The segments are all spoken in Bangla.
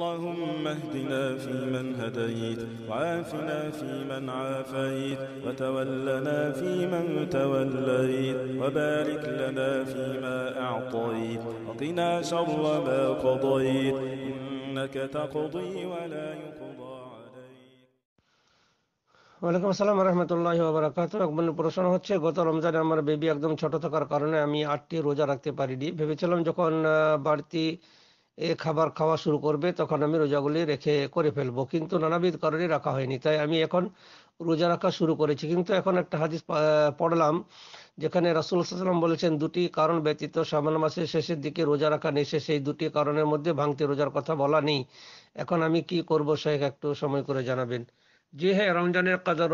اللهم اهدنا فيمن هديت وعافنا فيمن عافيت وتولنا فيمن توليت وبارك لنا فيما أعطيت وقنا شر ما قضيت إنك تقضي ولا يقضى ওয়ালাইকুম আসসালাম রহমতুল্লাহ বারাকাত মানে প্রশ্ন হচ্ছে গত রমজানে আমার বেবি একদম ছোট থাকার কারণে আমি আটটি রোজা রাখতে পারিনি ভেবেছিলাম যখন বাড়তি এ খাবার খাওয়া শুরু করবে তখন আমি রোজাগুলি রেখে করে ফেলবো কিন্তু নানাবিধ কারণে রাখা হয়নি তাই আমি এখন রোজা রাখা শুরু করেছি কিন্তু এখন একটা হাদিস পড়লাম যেখানে সাল্লাম বলেছেন দুটি কারণ ব্যতীত সামান মাসের শেষের দিকে রোজা রাখা নেই সেই দুটি কারণের মধ্যে ভাঙতে রোজার কথা বলা নেই এখন আমি কি করব শেখ একটু সময় করে জানাবেন জি হ্যাঁ রমজানের কাজা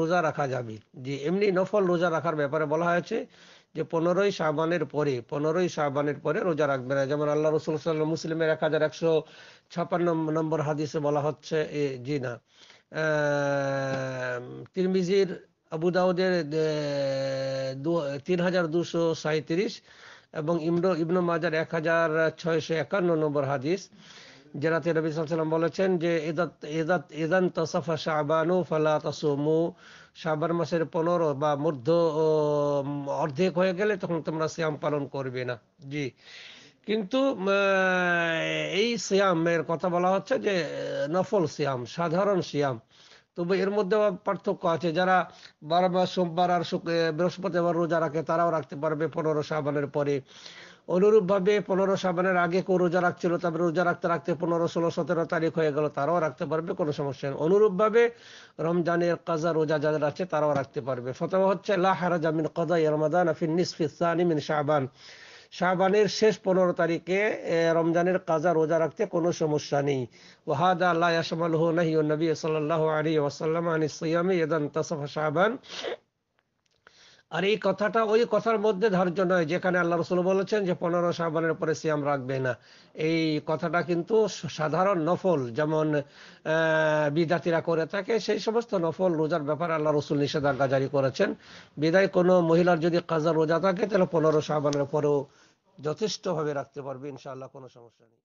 রোজা রাখা যাবে জি এমনি নফল রোজা রাখার ব্যাপারে বলা হয়েছে যে পনেরোই শাহবানের পরে পনেরোই শাহবানের পরে রোজা রাখবে না যেমন আল্লাহ রসুল সাল্লাহ মুসলিমের এক হাজার একশো ছাপান্ন নম্বর হাদিসে বলা হচ্ছে এ জি না তিরমিজির আবু দাউদের তিন হাজার দুশো সাঁত্রিশ এবং ইমরো ইবনু মাজার এক হাজার ছয়শো একান্ন নম্বর হাদিস যে রাতে নবী সাল্লাম বলেছেন যে এদাত এদাত এদান তাসাফা শাহবানু ফালা তাসুমু শাহবান মাসের পনেরো বা মধ্য অর্ধেক হয়ে গেলে তখন তোমরা শ্যাম পালন করবে না জি কিন্তু এই সিয়ামের কথা বলা হচ্ছে যে নফল সিয়াম সাধারণ সিয়াম তবে এর মধ্যে পার্থক্য আছে যারা বারবার সোমবার আর বৃহস্পতিবার রোজা রাখে তারাও রাখতে পারবে পনেরো শাহবানের পরে অনুরূপ ভাবে পনেরো সাবানের আগে কেউ রোজা রাখছিল তারপরে রোজা রাখতে রাখতে পনেরো ষোলো সতেরো তারিখ হয়ে গেল তারাও রাখতে পারবে কোনো সমস্যা নেই অনুরূপ ভাবে রমজানের কাজা রোজা যাদের আছে তারাও রাখতে পারবে ফতেমা হচ্ছে লাহারা জামিন কদা রমাদান আফিন শাহবান শাহবানের শেষ পনেরো তারিখে রমজানের কাজা রোজা রাখতে কোনো সমস্যা নেই ওহাদা আল্লাহ আসমাল হু নাহি নবী সাল্লাহ আলী ওয়াসাল্লাম আনি সৈয়ামে ইদান তাসাফা শাহবান আর এই কথাটা ওই কথার মধ্যে ধার্য নয় যেখানে আল্লাহ রসুল বলেছেন যে পনেরো সাবানের পরে সিয়াম রাখবে না এই কথাটা কিন্তু সাধারণ নফল যেমন বিদাতিরা করে থাকে সেই সমস্ত নফল রোজার ব্যাপারে আল্লাহ রসুল নিষেধাজ্ঞা জারি করেছেন বিদায় কোনো মহিলার যদি কাজা রোজা থাকে তাহলে পনেরো সাবানের পরেও যথেষ্টভাবে রাখতে পারবে ইনশাআল্লাহ কোনো সমস্যা নেই